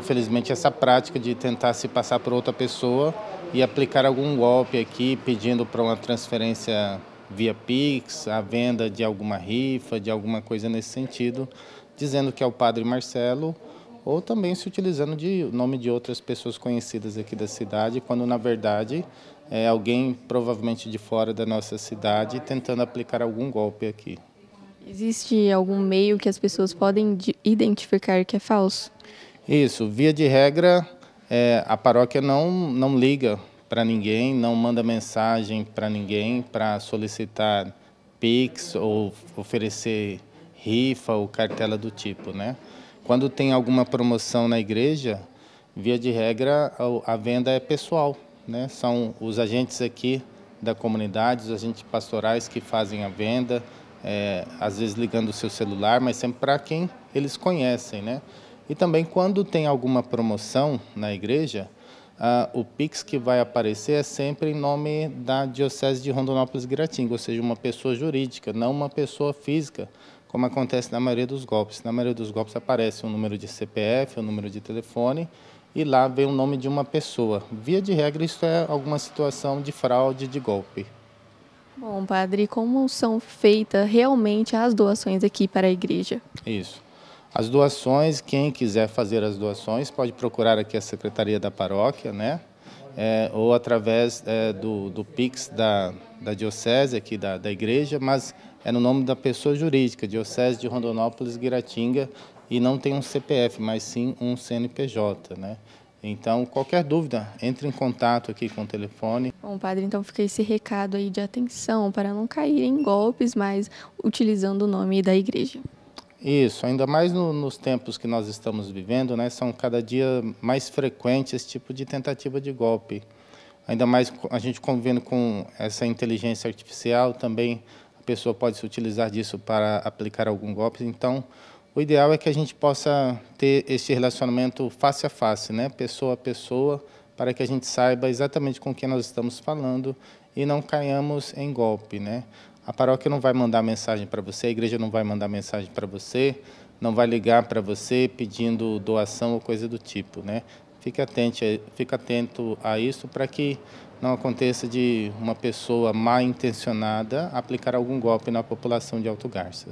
Infelizmente, essa prática de tentar se passar por outra pessoa e aplicar algum golpe aqui, pedindo para uma transferência via Pix, a venda de alguma rifa, de alguma coisa nesse sentido, dizendo que é o Padre Marcelo, ou também se utilizando de nome de outras pessoas conhecidas aqui da cidade, quando na verdade é alguém provavelmente de fora da nossa cidade tentando aplicar algum golpe aqui. Existe algum meio que as pessoas podem identificar que é falso? Isso, via de regra, é, a paróquia não, não liga para ninguém, não manda mensagem para ninguém para solicitar PIX ou oferecer rifa ou cartela do tipo, né? Quando tem alguma promoção na igreja, via de regra a venda é pessoal, né? São os agentes aqui da comunidade, os agentes pastorais que fazem a venda, é, às vezes ligando o seu celular, mas sempre para quem eles conhecem, né? E também quando tem alguma promoção na igreja, uh, o Pix que vai aparecer é sempre em nome da Diocese de Rondonópolis Gratinga, ou seja, uma pessoa jurídica, não uma pessoa física, como acontece na maioria dos golpes. Na maioria dos golpes aparece um número de CPF, um número de telefone, e lá vem o nome de uma pessoa. Via de regra, isso é alguma situação de fraude, de golpe. Bom, padre, como são feitas realmente as doações aqui para a igreja? Isso. As doações, quem quiser fazer as doações, pode procurar aqui a Secretaria da Paróquia, né? É, ou através é, do, do PIX da, da Diocese, aqui da, da igreja, mas é no nome da pessoa jurídica, Diocese de Rondonópolis, Guiratinga, e não tem um CPF, mas sim um CNPJ, né? Então, qualquer dúvida, entre em contato aqui com o telefone. Bom, padre, então fica esse recado aí de atenção para não cair em golpes, mas utilizando o nome da igreja. Isso, ainda mais no, nos tempos que nós estamos vivendo, né, são cada dia mais frequentes esse tipo de tentativa de golpe. Ainda mais a gente convivendo com essa inteligência artificial, também a pessoa pode se utilizar disso para aplicar algum golpe. Então, o ideal é que a gente possa ter esse relacionamento face a face, né, pessoa a pessoa, para que a gente saiba exatamente com quem nós estamos falando e não caiamos em golpe, né? A paróquia não vai mandar mensagem para você, a igreja não vai mandar mensagem para você, não vai ligar para você pedindo doação ou coisa do tipo, né? Fique atento, fique atento a isso para que não aconteça de uma pessoa mal intencionada aplicar algum golpe na população de Alto Garças.